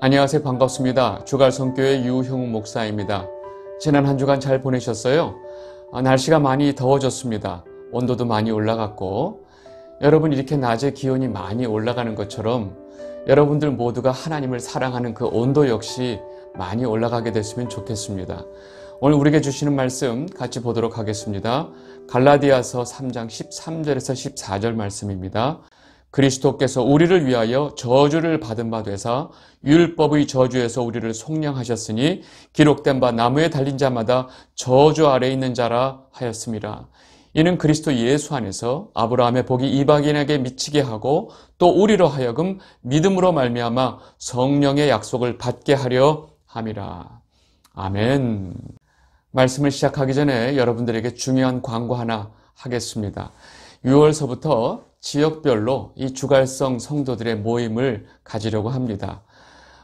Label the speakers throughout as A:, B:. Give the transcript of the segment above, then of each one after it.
A: 안녕하세요. 반갑습니다. 주갈성교회 유형욱 목사입니다. 지난 한 주간 잘 보내셨어요? 아, 날씨가 많이 더워졌습니다. 온도도 많이 올라갔고, 여러분 이렇게 낮에 기온이 많이 올라가는 것처럼 여러분들 모두가 하나님을 사랑하는 그 온도 역시 많이 올라가게 됐으면 좋겠습니다. 오늘 우리에게 주시는 말씀 같이 보도록 하겠습니다. 갈라디아서 3장 13절에서 14절 말씀입니다. 그리스도께서 우리를 위하여 저주를 받은 바 되사 율법의 저주에서 우리를 속량하셨으니 기록된 바 나무에 달린 자마다 저주 아래 있는 자라 하였습니다. 이는 그리스도 예수 안에서 아브라함의 복이 이방인에게 미치게 하고 또 우리로 하여금 믿음으로 말미암아 성령의 약속을 받게 하려 함이라. 아멘. 말씀을 시작하기 전에 여러분들에게 중요한 광고 하나 하겠습니다. 6월서부터 지역별로 이 주갈성 성도들의 모임을 가지려고 합니다.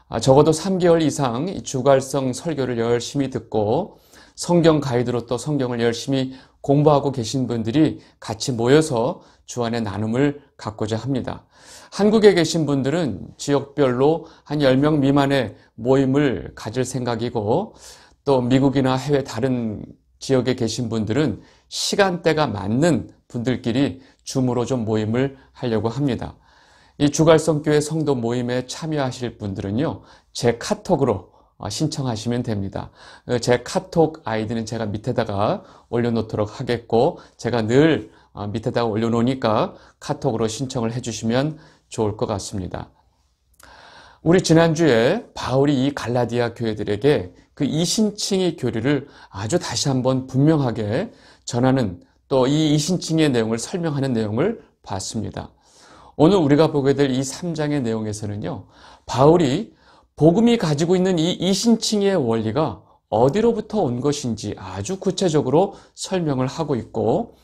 A: 아, 적어도 3개월 이상 이 주갈성 설교를 열심히 듣고 성경 가이드로 또 성경을 열심히 공부하고 계신 분들이 같이 모여서 주안의 나눔을 갖고자 합니다. 한국에 계신 분들은 지역별로 한 10명 미만의 모임을 가질 생각이고 또 미국이나 해외 다른 지역에 계신 분들은 시간대가 맞는 분들끼리 줌으로 좀 모임을 하려고 합니다. 이 주갈성교회 성도 모임에 참여하실 분들은요, 제 카톡으로 어, 신청하시면 됩니다. 어, 제 카톡 아이디는 제가 밑에다가 올려놓도록 하겠고, 제가 늘 어, 밑에다가 올려놓으니까 카톡으로 신청을 해주시면 좋을 것 같습니다. 우리 지난주에 바울이 이 갈라디아 교회들에게 그 이신칭의 교리를 아주 다시 한번 분명하게 전하는 또이 이신칭의 내용을 설명하는 내용을 봤습니다. 오늘 우리가 보게 될 이 3장의 내용에서는요. 바울이 복음이 가지고 있는 이 이신칭의 원리가 어디로부터 온 것인지 아주 구체적으로 설명을 하고 있고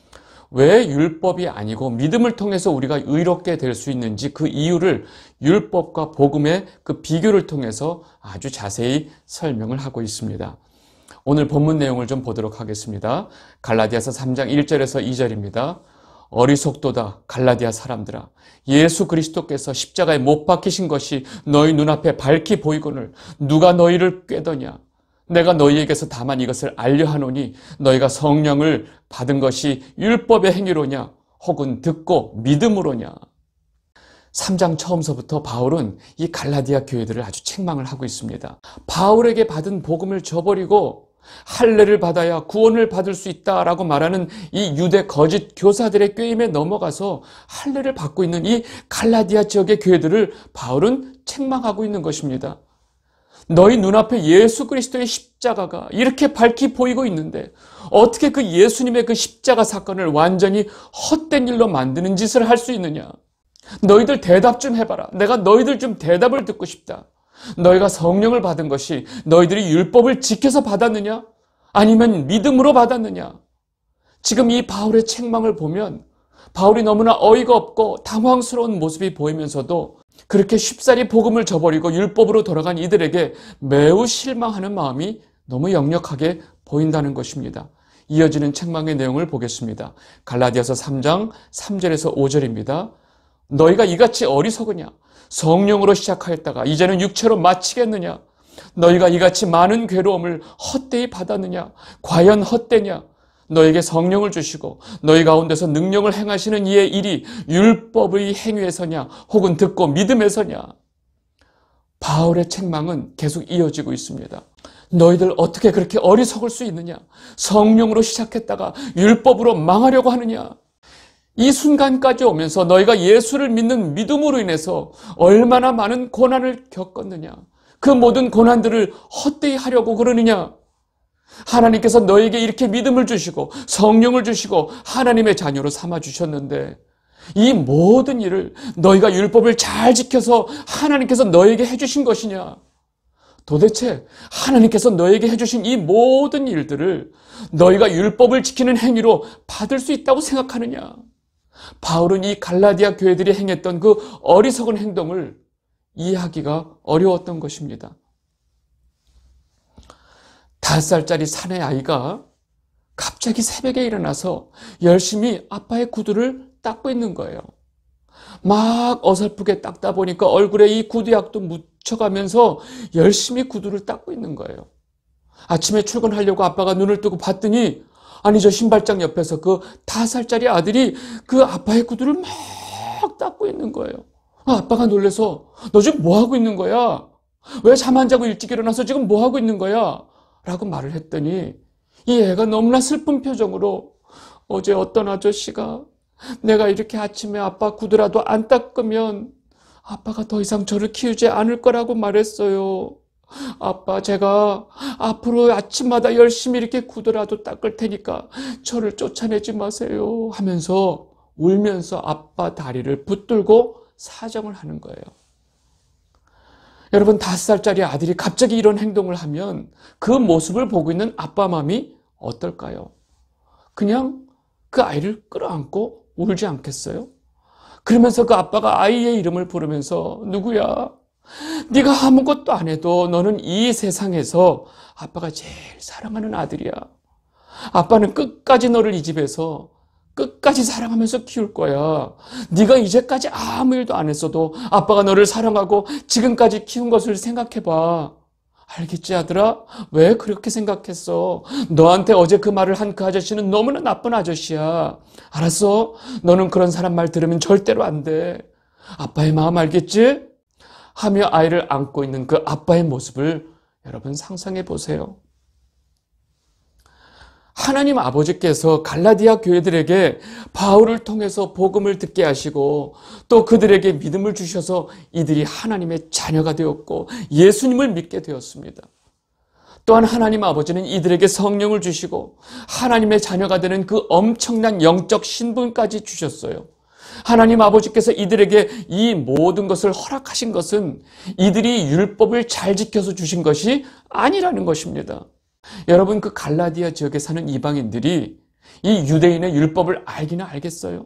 A: 왜 율법이 아니고 믿음을 통해서 우리가 의롭게 될 수 있는지 그 이유를 율법과 복음의 그 비교를 통해서 아주 자세히 설명을 하고 있습니다. 오늘 본문 내용을 좀 보도록 하겠습니다. 갈라디아서 3장 1절에서 2절입니다. 어리석도다 갈라디아 사람들아 예수 그리스도께서 십자가에 못 박히신 것이 너희 눈앞에 밝히 보이거늘 누가 너희를 꾀더냐 내가 너희에게서 다만 이것을 알려하노니 너희가 성령을 받은 것이 율법의 행위로냐 혹은 듣고 믿음으로냐 3장 처음서부터 바울은 이 갈라디아 교회들을 아주 책망을 하고 있습니다. 바울에게 받은 복음을 저버리고 할례를 받아야 구원을 받을 수 있다라고 말하는 이 유대 거짓 교사들의 꾀임에 넘어가서 할례를 받고 있는 이 갈라디아 지역의 교회들을 바울은 책망하고 있는 것입니다. 너희 눈앞에 예수 그리스도의 십자가가 이렇게 밝히 보이고 있는데 어떻게 그 예수님의 그 십자가 사건을 완전히 헛된 일로 만드는 짓을 할 수 있느냐? 너희들 대답 좀 해봐라. 내가 너희들 좀 대답을 듣고 싶다. 너희가 성령을 받은 것이 너희들이 율법을 지켜서 받았느냐? 아니면 믿음으로 받았느냐? 지금 이 바울의 책망을 보면 바울이 너무나 어이가 없고 당황스러운 모습이 보이면서도 그렇게 쉽사리 복음을 저버리고 율법으로 돌아간 이들에게 매우 실망하는 마음이 너무 역력하게 보인다는 것입니다. 이어지는 책망의 내용을 보겠습니다. 갈라디아서 3장 3절에서 5절입니다. 너희가 이같이 어리석으냐? 성령으로 시작하였다가 이제는 육체로 마치겠느냐? 너희가 이같이 많은 괴로움을 헛되이 받았느냐? 과연 헛되냐? 너에게 성령을 주시고 너희 가운데서 능력을 행하시는 이의 일이 율법의 행위에서냐 혹은 듣고 믿음에서냐 바울의 책망은 계속 이어지고 있습니다. 너희들 어떻게 그렇게 어리석을 수 있느냐? 성령으로 시작했다가 율법으로 망하려고 하느냐? 이 순간까지 오면서 너희가 예수를 믿는 믿음으로 인해서 얼마나 많은 고난을 겪었느냐. 그 모든 고난들을 헛되이 하려고 그러느냐. 하나님께서 너에게 이렇게 믿음을 주시고 성령을 주시고 하나님의 자녀로 삼아 주셨는데 이 모든 일을 너희가 율법을 잘 지켜서 하나님께서 너에게 해주신 것이냐? 도대체 하나님께서 너에게 해주신 이 모든 일들을 너희가 율법을 지키는 행위로 받을 수 있다고 생각하느냐? 바울은 이 갈라디아 교회들이 행했던 그 어리석은 행동을 이해하기가 어려웠던 것입니다. 다섯 살짜리 사내 아이가 갑자기 새벽에 일어나서 열심히 아빠의 구두를 닦고 있는 거예요. 막 어설프게 닦다 보니까 얼굴에 이 구두약도 묻혀가면서 열심히 구두를 닦고 있는 거예요. 아침에 출근하려고 아빠가 눈을 뜨고 봤더니 아니 저 신발장 옆에서 그 다살짜리 아들이 그 아빠의 구두를 막 닦고 있는 거예요. 아, 아빠가 놀래서 너 지금 뭐 하고 있는 거야? 왜 잠 안 자고 일찍 일어나서 지금 뭐 하고 있는 거야? 라고 말을 했더니 이 애가 너무나 슬픈 표정으로 어제 어떤 아저씨가 내가 이렇게 아침에 아빠 구두라도 안 닦으면 아빠가 더 이상 저를 키우지 않을 거라고 말했어요. 아빠, 제가 앞으로 아침마다 열심히 이렇게 구더라도 닦을 테니까 저를 쫓아내지 마세요. 하면서 울면서 아빠 다리를 붙들고 사정을 하는 거예요. 여러분, 다섯 살짜리 아들이 갑자기 이런 행동을 하면 그 모습을 보고 있는 아빠 마음이 어떨까요? 그냥 그 아이를 끌어안고 울지 않겠어요? 그러면서 그 아빠가 아이의 이름을 부르면서 누구야? 네가 아무것도 안 해도 너는 이 세상에서 아빠가 제일 사랑하는 아들이야. 아빠는 끝까지 너를 이 집에서 끝까지 사랑하면서 키울 거야. 네가 이제까지 아무 일도 안 했어도 아빠가 너를 사랑하고 지금까지 키운 것을 생각해봐. 알겠지 아들아? 왜 그렇게 생각했어? 너한테 어제 그 말을 한 그 아저씨는 너무나 나쁜 아저씨야. 알았어? 너는 그런 사람 말 들으면 절대로 안 돼. 아빠의 마음 알겠지? 하며 아이를 안고 있는 그 아빠의 모습을 여러분 상상해 보세요. 하나님 아버지께서 갈라디아 교회들에게 바울을 통해서 복음을 듣게 하시고 또 그들에게 믿음을 주셔서 이들이 하나님의 자녀가 되었고 예수님을 믿게 되었습니다. 또한 하나님 아버지는 이들에게 성령을 주시고 하나님의 자녀가 되는 그 엄청난 영적 신분까지 주셨어요. 하나님 아버지께서 이들에게 이 모든 것을 허락하신 것은 이들이 율법을 잘 지켜서 주신 것이 아니라는 것입니다. 여러분 그 갈라디아 지역에 사는 이방인들이 이 유대인의 율법을 알기는 알겠어요?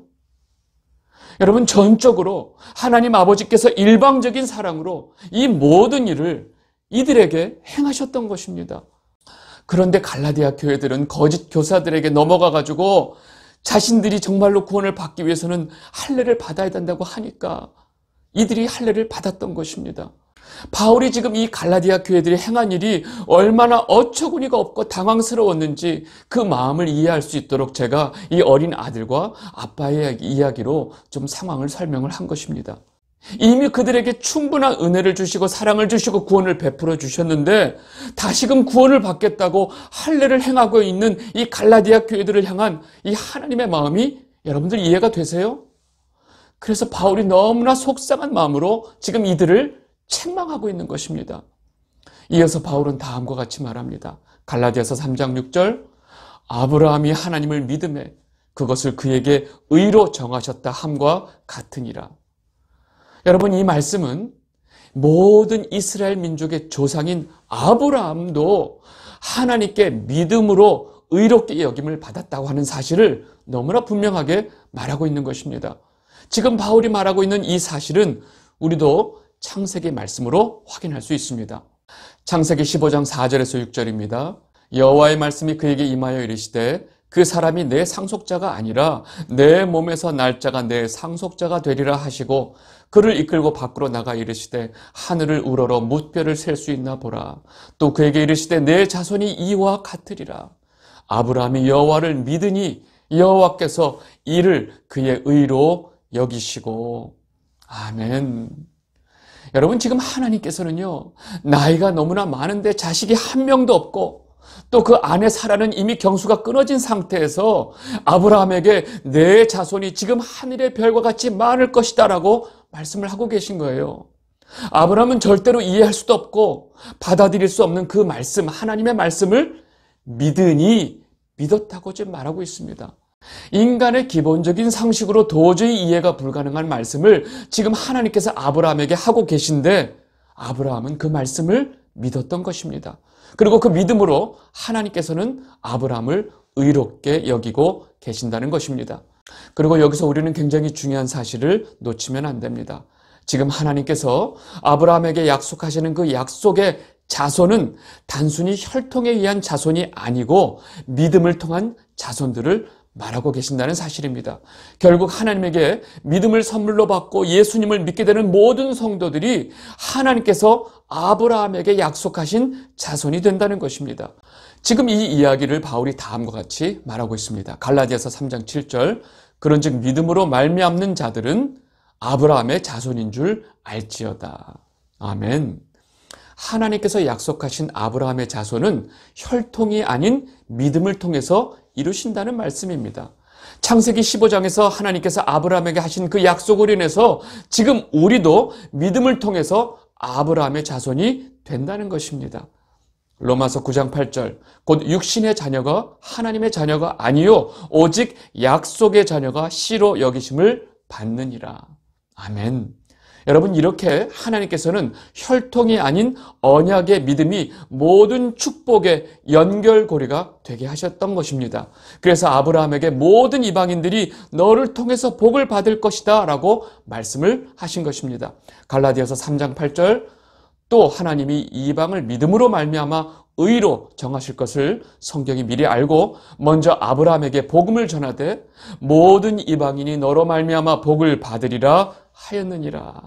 A: 여러분 전적으로 하나님 아버지께서 일방적인 사랑으로 이 모든 일을 이들에게 행하셨던 것입니다. 그런데 갈라디아 교회들은 거짓 교사들에게 넘어가 가지고 자신들이 정말로 구원을 받기 위해서는 할례를 받아야 된다고 하니까 이들이 할례를 받았던 것입니다. 바울이 지금 이 갈라디아 교회들이 행한 일이 얼마나 어처구니가 없고 당황스러웠는지 그 마음을 이해할 수 있도록 제가 이 어린 아들과 아빠의 이야기로 좀 상황을 설명을 한 것입니다. 이미 그들에게 충분한 은혜를 주시고 사랑을 주시고 구원을 베풀어 주셨는데 다시금 구원을 받겠다고 할례를 행하고 있는 이 갈라디아 교회들을 향한 이 하나님의 마음이 여러분들 이해가 되세요? 그래서 바울이 너무나 속상한 마음으로 지금 이들을 책망하고 있는 것입니다. 이어서 바울은 다음과 같이 말합니다. 갈라디아서 3장 6절 아브라함이 하나님을 믿음에 그것을 그에게 의로 정하셨다 함과 같으니라. 여러분 이 말씀은 모든 이스라엘 민족의 조상인 아브라함도 하나님께 믿음으로 의롭게 여김을 받았다고 하는 사실을 너무나 분명하게 말하고 있는 것입니다. 지금 바울이 말하고 있는 이 사실은 우리도 창세기 말씀으로 확인할 수 있습니다. 창세기 15장 4절에서 6절입니다. 여호와의 말씀이 그에게 임하여 이르시되 그 사람이 내 상속자가 아니라 내 몸에서 날짜가 내 상속자가 되리라 하시고 그를 이끌고 밖으로 나가 이르시되 하늘을 우러러 못뼈를 셀수 있나 보라 또 그에게 이르시되 내 자손이 이와 같으리라 아브라함이 여호와를 믿으니 여호와께서 이를 그의 의로 여기시고 아멘. 여러분 지금 하나님께서는요 나이가 너무나 많은데 자식이 한 명도 없고 또그 아내 사라는 이미 경수가 끊어진 상태에서 아브라함에게 내 자손이 지금 하늘의 별과 같이 많을 것이다 라고 말씀을 하고 계신 거예요. 아브라함은 절대로 이해할 수도 없고 받아들일 수 없는 그 말씀, 하나님의 말씀을 믿으니 믿었다고 지금 말하고 있습니다. 인간의 기본적인 상식으로 도저히 이해가 불가능한 말씀을 지금 하나님께서 아브라함에게 하고 계신데 아브라함은 그 말씀을 믿었던 것입니다. 그리고 그 믿음으로 하나님께서는 아브라함을 의롭게 여기고 계신다는 것입니다. 그리고 여기서 우리는 굉장히 중요한 사실을 놓치면 안 됩니다. 지금 하나님께서 아브라함에게 약속하시는 그 약속의 자손은 단순히 혈통에 의한 자손이 아니고 믿음을 통한 자손들을 말하고 계신다는 사실입니다. 결국 하나님에게 믿음을 선물로 받고 예수님을 믿게 되는 모든 성도들이 하나님께서 아브라함에게 약속하신 자손이 된다는 것입니다. 지금 이 이야기를 바울이 다음과 같이 말하고 있습니다. 갈라디아서 3장 7절 그런즉 믿음으로 말미암는 자들은 아브라함의 자손인 줄 알지어다. 아멘. 하나님께서 약속하신 아브라함의 자손은 혈통이 아닌 믿음을 통해서 이루신다는 말씀입니다. 창세기 15장에서 하나님께서 아브라함에게 하신 그 약속을 인해서 지금 우리도 믿음을 통해서 아브라함의 자손이 된다는 것입니다. 로마서 9장 8절 곧 육신의 자녀가 하나님의 자녀가 아니요 오직 약속의 자녀가 씨로 여기심을 받느니라. 아멘. 여러분 이렇게 하나님께서는 혈통이 아닌 언약의 믿음이 모든 축복의 연결고리가 되게 하셨던 것입니다. 그래서 아브라함에게 모든 이방인들이 너를 통해서 복을 받을 것이다 라고 말씀을 하신 것입니다. 갈라디아서 3장 8절 또 하나님이 이방을 믿음으로 말미암아 의로 정하실 것을 성경이 미리 알고 먼저 아브라함에게 복음을 전하되 모든 이방인이 너로 말미암아 복을 받으리라 하였느니라.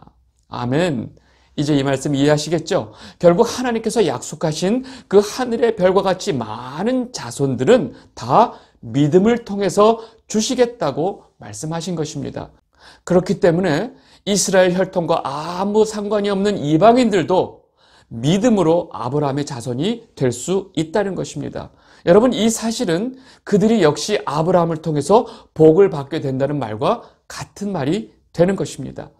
A: 아멘. 이제 이 말씀 이해하시겠죠? 결국 하나님께서 약속하신 그 하늘의 별과 같이 많은 자손들은 다 믿음을 통해서 주시겠다고 말씀하신 것입니다. 그렇기 때문에 이스라엘 혈통과 아무 상관이 없는 이방인들도 믿음으로 아브라함의 자손이 될 수 있다는 것입니다. 여러분 이 사실은 그들이 역시 아브라함을 통해서 복을 받게 된다는 말과 같은 말이 되는 것입니다.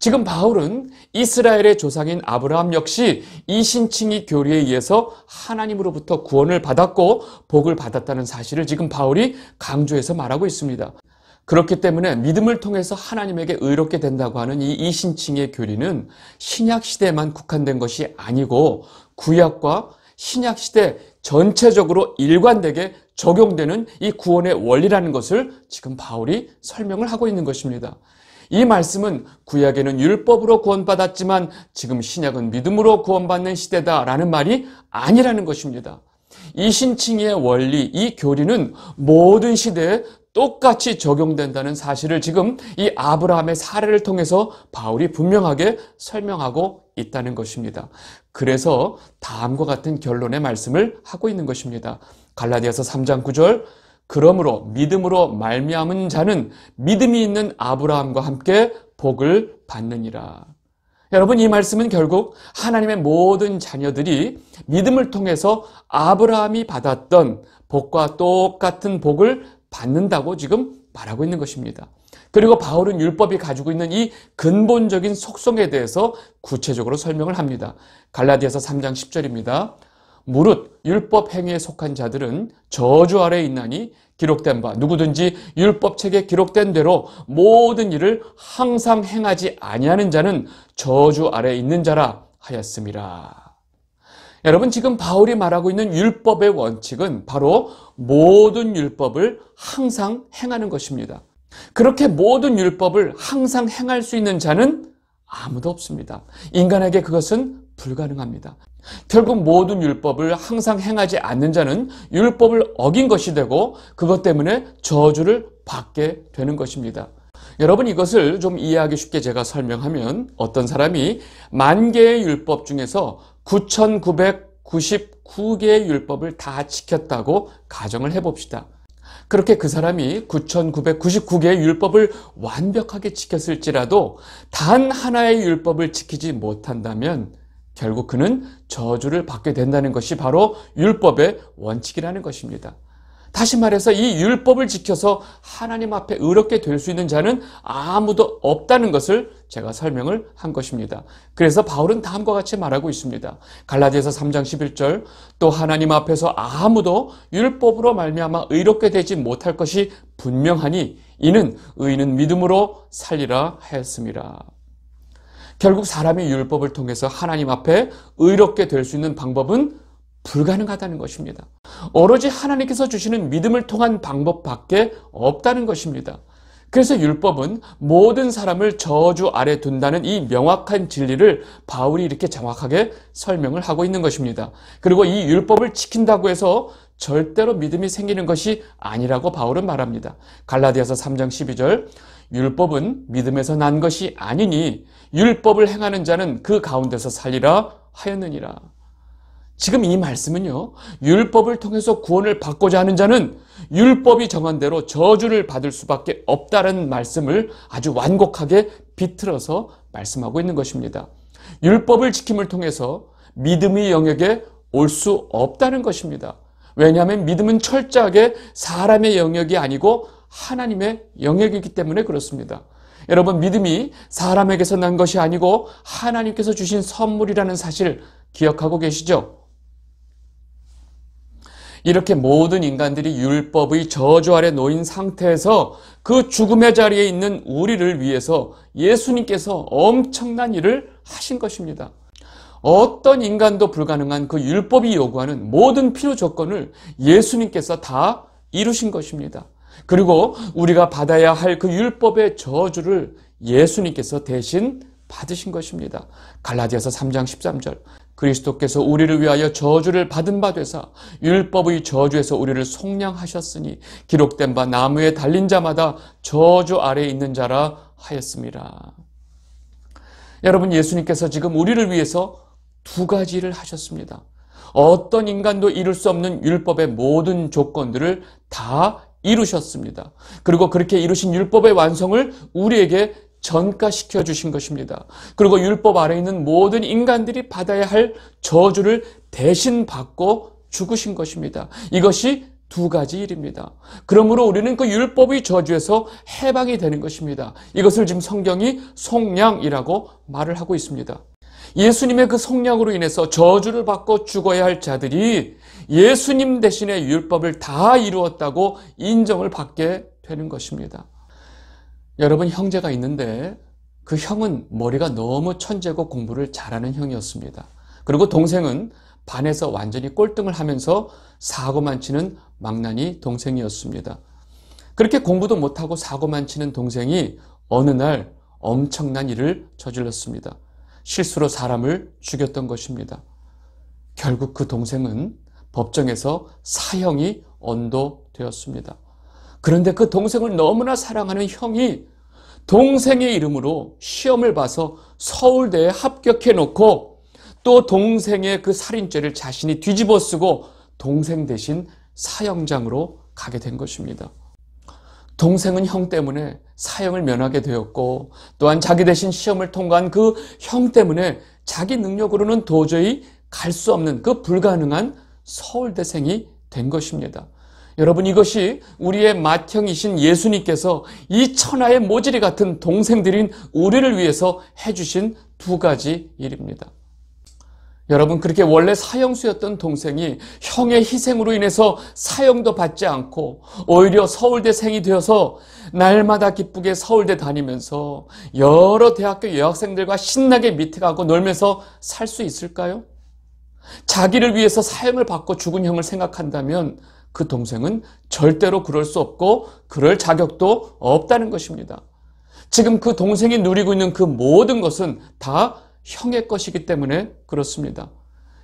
A: 지금 바울은 이스라엘의 조상인 아브라함 역시 이신칭의 교리에 의해서 하나님으로부터 구원을 받았고 복을 받았다는 사실을 지금 바울이 강조해서 말하고 있습니다. 그렇기 때문에 믿음을 통해서 하나님에게 의롭게 된다고 하는 이 이신칭의 교리는 신약 시대에만 국한된 것이 아니고 구약과 신약 시대 전체적으로 일관되게 적용되는 이 구원의 원리라는 것을 지금 바울이 설명을 하고 있는 것입니다. 이 말씀은 구약에는 율법으로 구원받았지만 지금 신약은 믿음으로 구원받는 시대다라는 말이 아니라는 것입니다. 이 신칭의 원리, 이 교리는 모든 시대에 똑같이 적용된다는 사실을 지금 이 아브라함의 사례를 통해서 바울이 분명하게 설명하고 있다는 것입니다. 그래서 다음과 같은 결론의 말씀을 하고 있는 것입니다. 갈라디아서 3장 9절 그러므로 믿음으로 말미암은 자는 믿음이 있는 아브라함과 함께 복을 받느니라. 여러분 이 말씀은 결국 하나님의 모든 자녀들이 믿음을 통해서 아브라함이 받았던 복과 똑같은 복을 받는다고 지금 말하고 있는 것입니다. 그리고 바울은 율법이 가지고 있는 이 근본적인 속성에 대해서 구체적으로 설명을 합니다. 갈라디아서 3장 10절입니다. 무릇 율법 행위에 속한 자들은 저주 아래 있나니 기록된 바 누구든지 율법책에 기록된 대로 모든 일을 항상 행하지 아니하는 자는 저주 아래 있는 자라 하였습니다. 여러분 지금 바울이 말하고 있는 율법의 원칙은 바로 모든 율법을 항상 행하는 것입니다. 그렇게 모든 율법을 항상 행할 수 있는 자는 아무도 없습니다. 인간에게 그것은 불가능합니다. 결국 모든 율법을 항상 행하지 않는 자는 율법을 어긴 것이 되고 그것 때문에 저주를 받게 되는 것입니다. 여러분 이것을 좀 이해하기 쉽게 제가 설명하면 어떤 사람이 만 개의 율법 중에서 9,999개의 율법을 다 지켰다고 가정을 해봅시다. 그렇게 그 사람이 9,999개의 율법을 완벽하게 지켰을지라도 단 하나의 율법을 지키지 못한다면 결국 그는 저주를 받게 된다는 것이 바로 율법의 원칙이라는 것입니다. 다시 말해서 이 율법을 지켜서 하나님 앞에 의롭게 될 수 있는 자는 아무도 없다는 것을 제가 설명을 한 것입니다. 그래서 바울은 다음과 같이 말하고 있습니다. 갈라디아서 3장 11절 또 하나님 앞에서 아무도 율법으로 말미암아 의롭게 되지 못할 것이 분명하니 이는 의인은 믿음으로 살리라 하였습니다. 결국 사람이 율법을 통해서 하나님 앞에 의롭게 될 수 있는 방법은 불가능하다는 것입니다. 오로지 하나님께서 주시는 믿음을 통한 방법밖에 없다는 것입니다. 그래서 율법은 모든 사람을 저주 아래 둔다는 이 명확한 진리를 바울이 이렇게 정확하게 설명을 하고 있는 것입니다. 그리고 이 율법을 지킨다고 해서 절대로 믿음이 생기는 것이 아니라고 바울은 말합니다. 갈라디아서 3장 12절 율법은 믿음에서 난 것이 아니니 율법을 행하는 자는 그 가운데서 살리라 하였느니라. 지금 이 말씀은요. 율법을 통해서 구원을 받고자 하는 자는 율법이 정한 대로 저주를 받을 수밖에 없다는 말씀을 아주 완곡하게 비틀어서 말씀하고 있는 것입니다. 율법을 지킴을 통해서 믿음의 영역에 올 수 없다는 것입니다. 왜냐하면 믿음은 철저하게 사람의 영역이 아니고 하나님의 영역이기 때문에 그렇습니다. 여러분 믿음이 사람에게서 난 것이 아니고 하나님께서 주신 선물이라는 사실 기억하고 계시죠? 이렇게 모든 인간들이 율법의 저주 아래 놓인 상태에서 그 죽음의 자리에 있는 우리를 위해서 예수님께서 엄청난 일을 하신 것입니다. 어떤 인간도 불가능한 그 율법이 요구하는 모든 필요 조건을 예수님께서 다 이루신 것입니다. 그리고 우리가 받아야 할 그 율법의 저주를 예수님께서 대신 받으신 것입니다. 갈라디아서 3장 13절 그리스도께서 우리를 위하여 저주를 받은 바 되사 율법의 저주에서 우리를 속량하셨으니 기록된 바 나무에 달린 자마다 저주 아래에 있는 자라 하였습니다. 여러분 예수님께서 지금 우리를 위해서 두 가지를 하셨습니다. 어떤 인간도 이룰 수 없는 율법의 모든 조건들을 다 이루셨습니다. 그리고 그렇게 이루신 율법의 완성을 우리에게 전가시켜 주신 것입니다. 그리고 율법 아래 있는 모든 인간들이 받아야 할 저주를 대신 받고 죽으신 것입니다. 이것이 두 가지 일입니다. 그러므로 우리는 그 율법의 저주에서 해방이 되는 것입니다. 이것을 지금 성경이 속량이라고 말을 하고 있습니다. 예수님의 그 속량으로 인해서 저주를 받고 죽어야 할 자들이 예수님 대신에 율법을 다 이루었다고 인정을 받게 되는 것입니다. 여러분 형제가 있는데 그 형은 머리가 너무 천재고 공부를 잘하는 형이었습니다. 그리고 동생은 반에서 완전히 꼴등을 하면서 사고만 치는 망나니 동생이었습니다. 그렇게 공부도 못하고 사고만 치는 동생이 어느 날 엄청난 일을 저질렀습니다. 실수로 사람을 죽였던 것입니다. 결국 그 동생은 법정에서 사형이 언도되었습니다. 그런데 그 동생을 너무나 사랑하는 형이 동생의 이름으로 시험을 봐서 서울대에 합격해 놓고 또 동생의 그 살인죄를 자신이 뒤집어 쓰고 동생 대신 사형장으로 가게 된 것입니다. 동생은 형 때문에 사형을 면하게 되었고 또한 자기 대신 시험을 통과한 그 형 때문에 자기 능력으로는 도저히 갈 수 없는 그 불가능한 서울대생이 된 것입니다. 여러분 이것이 우리의 맏형이신 예수님께서 이 천하의 모질이 같은 동생들인 우리를 위해서 해주신 두 가지 일입니다. 여러분 그렇게 원래 사형수였던 동생이 형의 희생으로 인해서 사형도 받지 않고 오히려 서울대생이 되어서 날마다 기쁘게 서울대 다니면서 여러 대학교 여학생들과 신나게 미팅하고 놀면서 살 수 있을까요? 자기를 위해서 사형을 받고 죽은 형을 생각한다면 그 동생은 절대로 그럴 수 없고 그럴 자격도 없다는 것입니다. 지금 그 동생이 누리고 있는 그 모든 것은 다 형의 것이기 때문에 그렇습니다.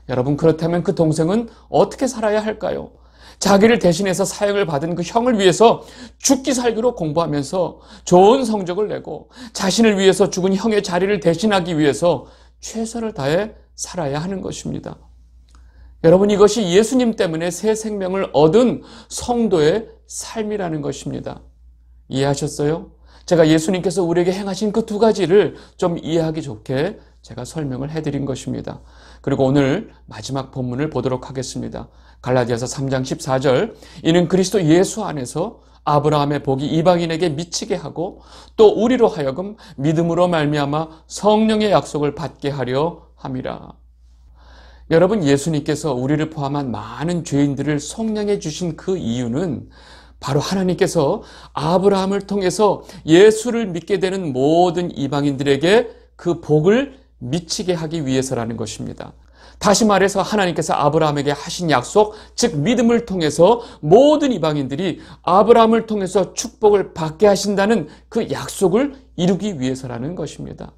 A: 여러분 그렇다면 그 동생은 어떻게 살아야 할까요? 자기를 대신해서 사형을 받은 그 형을 위해서 죽기 살기로 공부하면서 좋은 성적을 내고 자신을 위해서 죽은 형의 자리를 대신하기 위해서 최선을 다해 살아야 하는 것입니다. 여러분 이것이 예수님 때문에 새 생명을 얻은 성도의 삶이라는 것입니다. 이해하셨어요? 제가 예수님께서 우리에게 행하신 그 두 가지를 좀 이해하기 좋게 제가 설명을 해드린 것입니다. 그리고 오늘 마지막 본문을 보도록 하겠습니다. 갈라디아서 3장 14절 이는 그리스도 예수 안에서 아브라함의 복이 이방인에게 미치게 하고 또 우리로 하여금 믿음으로 말미암아 성령의 약속을 받게 하려 함이라. 여러분 예수님께서 우리를 포함한 많은 죄인들을 성량해 주신 그 이유는 바로 하나님께서 아브라함을 통해서 예수를 믿게 되는 모든 이방인들에게 그 복을 미치게 하기 위해서라는 것입니다. 다시 말해서 하나님께서 아브라함에게 하신 약속, 즉 믿음을 통해서 모든 이방인들이 아브라함을 통해서 축복을 받게 하신다는 그 약속을 이루기 위해서라는 것입니다.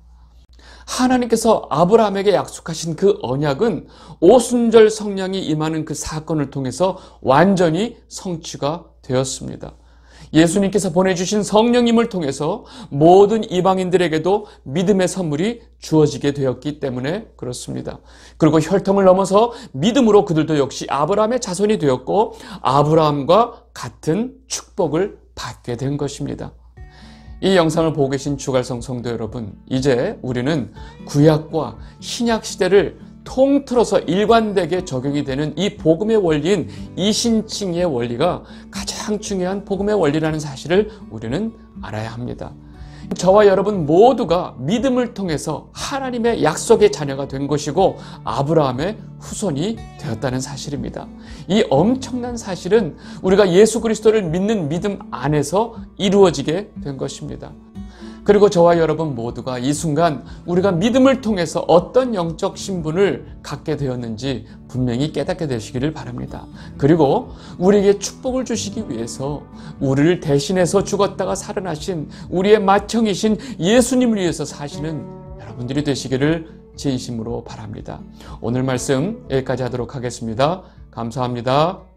A: 하나님께서 아브라함에게 약속하신 그 언약은 오순절 성령이 임하는 그 사건을 통해서 완전히 성취가 되었습니다. 예수님께서 보내주신 성령님을 통해서 모든 이방인들에게도 믿음의 선물이 주어지게 되었기 때문에 그렇습니다. 그리고 혈통을 넘어서 믿음으로 그들도 역시 아브라함의 자손이 되었고 아브라함과 같은 축복을 받게 된 것입니다. 이 영상을 보고 계신 주갈성 성도 여러분 이제 우리는 구약과 신약 시대를 통틀어서 일관되게 적용이 되는 이 복음의 원리인 이신칭의 원리가 가장 중요한 복음의 원리라는 사실을 우리는 알아야 합니다. 저와 여러분 모두가 믿음을 통해서 하나님의 약속의 자녀가 된 것이고 아브라함의 후손이 되었다는 사실입니다. 이 엄청난 사실은 우리가 예수 그리스도를 믿는 믿음 안에서 이루어지게 된 것입니다. 그리고 저와 여러분 모두가 이 순간 우리가 믿음을 통해서 어떤 영적 신분을 갖게 되었는지 분명히 깨닫게 되시기를 바랍니다. 그리고 우리에게 축복을 주시기 위해서 우리를 대신해서 죽었다가 살아나신 우리의 마청이신 예수님을 위해서 사시는 여러분들이 되시기를 진심으로 바랍니다. 오늘 말씀 여기까지 하도록 하겠습니다. 감사합니다.